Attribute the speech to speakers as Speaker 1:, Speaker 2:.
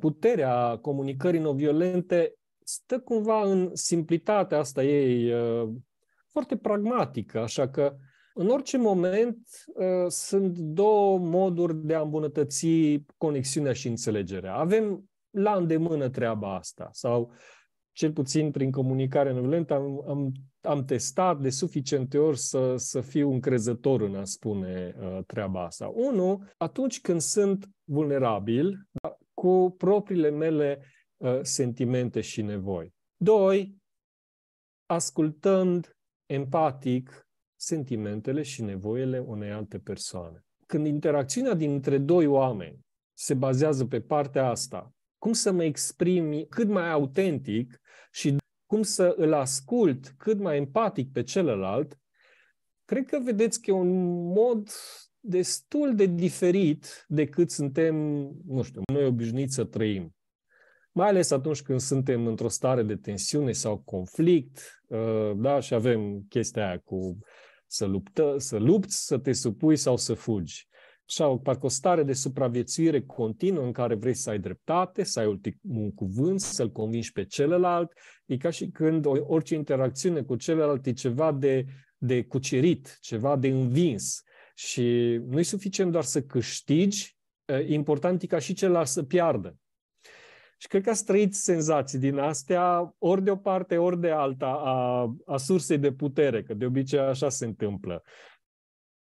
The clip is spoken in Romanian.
Speaker 1: puterea comunicării non-violente stă cumva în simplitatea asta ei uh, foarte pragmatică, așa că în orice moment uh, sunt două moduri de a îmbunătăți conexiunea și înțelegerea. Avem la îndemână treaba asta sau cel puțin prin comunicare non-violentă am, am, am testat de suficiente ori să, să fiu încrezător în a spune uh, treaba asta. Unu, atunci când sunt vulnerabil, cu propriile mele uh, sentimente și nevoi. Doi, ascultând empatic sentimentele și nevoile unei alte persoane. Când interacțiunea dintre doi oameni se bazează pe partea asta, cum să mă exprim cât mai autentic și cum să îl ascult cât mai empatic pe celălalt, cred că vedeți că e un mod destul de diferit decât suntem, nu știu, noi obișnuiți să trăim. Mai ales atunci când suntem într-o stare de tensiune sau conflict, uh, da, și avem chestia aia cu să, luptă, să lupți, să te supui sau să fugi. Așa, parcă o stare de supraviețuire continuă în care vrei să ai dreptate, să ai ultimul cuvânt, să-l convingi pe celălalt. E ca și când orice interacțiune cu celălalt e ceva de, de cucerit, ceva de învins. Și nu e suficient doar să câștigi, important e ca și celălalt să piardă. Și cred că ați trăit senzații din astea, ori de o parte, ori de alta, a, a sursei de putere, că de obicei așa se întâmplă.